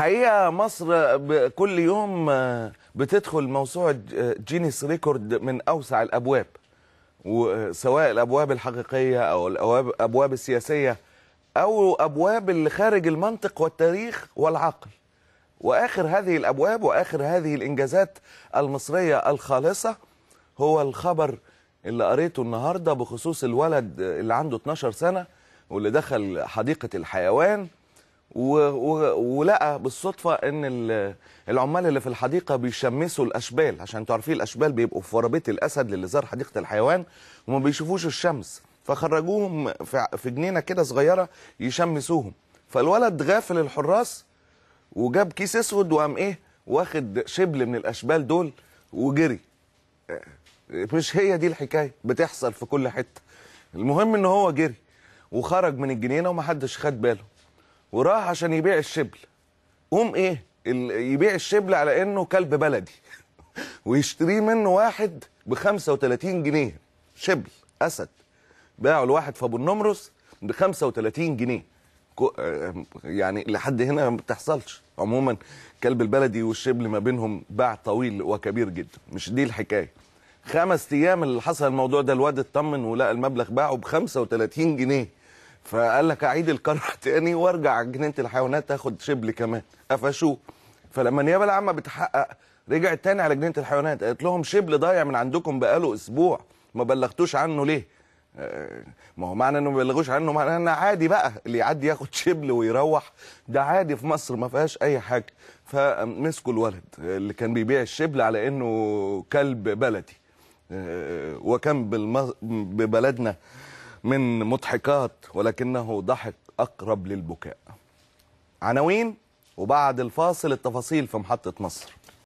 حقيقة مصر كل يوم آه، بتدخل موسوعة جينيس آه، ريكورد من أوسع الأبواب وسواء آه، الأبواب الحقيقية أو الأبواب السياسية أو أبواب اللي خارج المنطق والتاريخ والعقل وآخر هذه الأبواب وآخر هذه الإنجازات المصرية الخالصة هو الخبر اللي قريته النهاردة بخصوص الولد اللي عنده 12 سنة واللي دخل حديقة الحيوان و... ولقى بالصدفه ان العمال اللي في الحديقه بيشمسوا الاشبال عشان تعرفين الاشبال بيبقوا في ورا الاسد للي زار حديقه الحيوان وما بيشوفوش الشمس فخرجوهم في, في جنينه كده صغيره يشمسوهم فالولد غافل الحراس وجاب كيس اسود وقام ايه واخد شبل من الاشبال دول وجري مش هي دي الحكايه بتحصل في كل حته المهم ان هو جري وخرج من الجنينه ومحدش خد باله وراح عشان يبيع الشبل قوم ايه يبيع الشبل على انه كلب بلدي ويشتريه منه واحد ب 35 جنيه شبل اسد باعه لواحد في ابو النمرس ب 35 جنيه آه، يعني لحد هنا ما بتحصلش عموما كلب البلدي والشبل ما بينهم باع طويل وكبير جدا مش دي الحكايه خمس ايام اللي حصل الموضوع ده الواد اطمن ولقى المبلغ باعه ب 35 جنيه فقال لك اعيد القرع تاني وارجع جنينه الحيوانات تاخد شبل كمان قفشوه فلما النيابه العامه بتحقق رجعت تاني على جنينه الحيوانات قالت لهم شبل ضايع من عندكم بقاله اسبوع ما بلغتوش عنه ليه؟ آه، ما هو معنى انه ما بلغوش عنه معنى ان عادي بقى اللي يعدي ياخد شبل ويروح ده عادي في مصر ما فيهاش اي حاجه فمسكوا الولد اللي كان بيبيع الشبل على انه كلب بلدي آه، وكان ببلدنا من مضحكات ولكنه ضحك أقرب للبكاء عناوين وبعد الفاصل التفاصيل في محطة مصر